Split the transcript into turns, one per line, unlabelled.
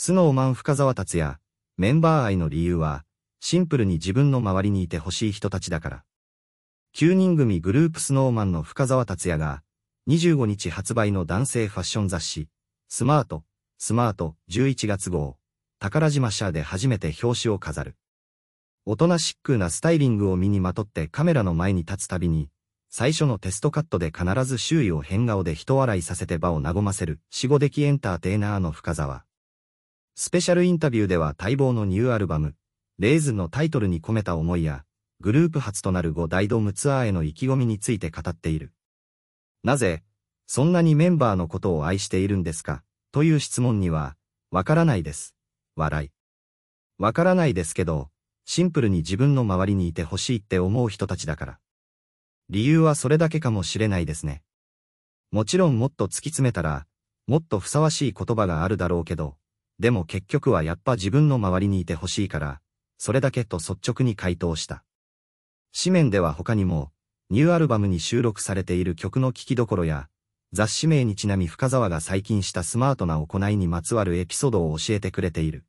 スノーマン深沢達也、メンバー愛の理由は、シンプルに自分の周りにいてほしい人たちだから。9人組グループスノーマンの深沢達也が、25日発売の男性ファッション雑誌、スマート、スマート11月号、宝島社で初めて表紙を飾る。大人なシックなスタイリングを身にまとってカメラの前に立つたびに、最初のテストカットで必ず周囲を変顔で人笑いさせて場を和ませる、死後的エンターテイナーの深沢。スペシャルインタビューでは待望のニューアルバム、レイズンのタイトルに込めた思いや、グループ初となる5大ドームツアーへの意気込みについて語っている。なぜ、そんなにメンバーのことを愛しているんですかという質問には、わからないです。笑い。わからないですけど、シンプルに自分の周りにいてほしいって思う人たちだから。理由はそれだけかもしれないですね。もちろんもっと突き詰めたら、もっとふさわしい言葉があるだろうけど、でも結局はやっぱ自分の周りにいてほしいから、それだけと率直に回答した。紙面では他にも、ニューアルバムに収録されている曲の聴きどころや、雑誌名にちなみ深沢が最近したスマートな行いにまつわるエピソードを教えてくれている。